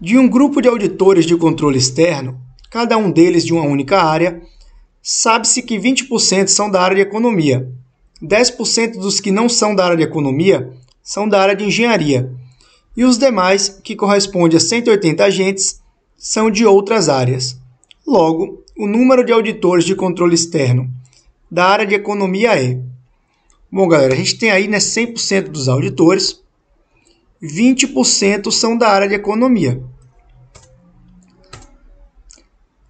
de um grupo de auditores de controle externo, cada um deles de uma única área, sabe-se que 20% são da área de economia. 10% dos que não são da área de economia são da área de engenharia. E os demais, que corresponde a 180 agentes, são de outras áreas. Logo, o número de auditores de controle externo da área de economia é. Bom, galera, a gente tem aí né, 100% dos auditores, 20% são da área de economia.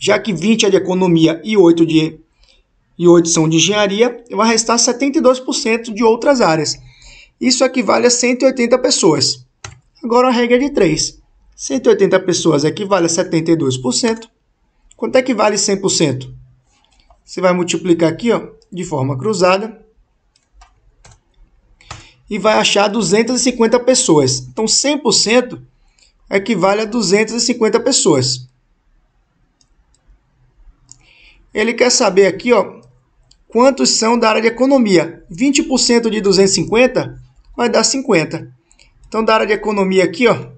já que 20 é de economia e 8, de, e 8 são de engenharia, vai restar 72% de outras áreas. Isso equivale a 180 pessoas. Agora a regra é de 3. 180 pessoas equivale a 72%. Quanto é que vale 100%? Você vai multiplicar aqui ó, de forma cruzada e vai achar 250 pessoas. Então 100% equivale a 250 pessoas ele quer saber aqui, ó, quantos são da área de economia. 20% de 250 vai dar 50. Então, da área de economia aqui, ó,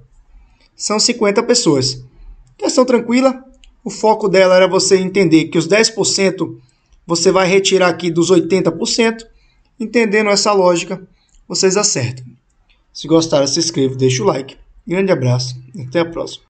são 50 pessoas. Questão tranquila. O foco dela era você entender que os 10% você vai retirar aqui dos 80%. Entendendo essa lógica, vocês acertam. Se gostaram, se inscreva, deixa o like. Grande abraço, até a próxima.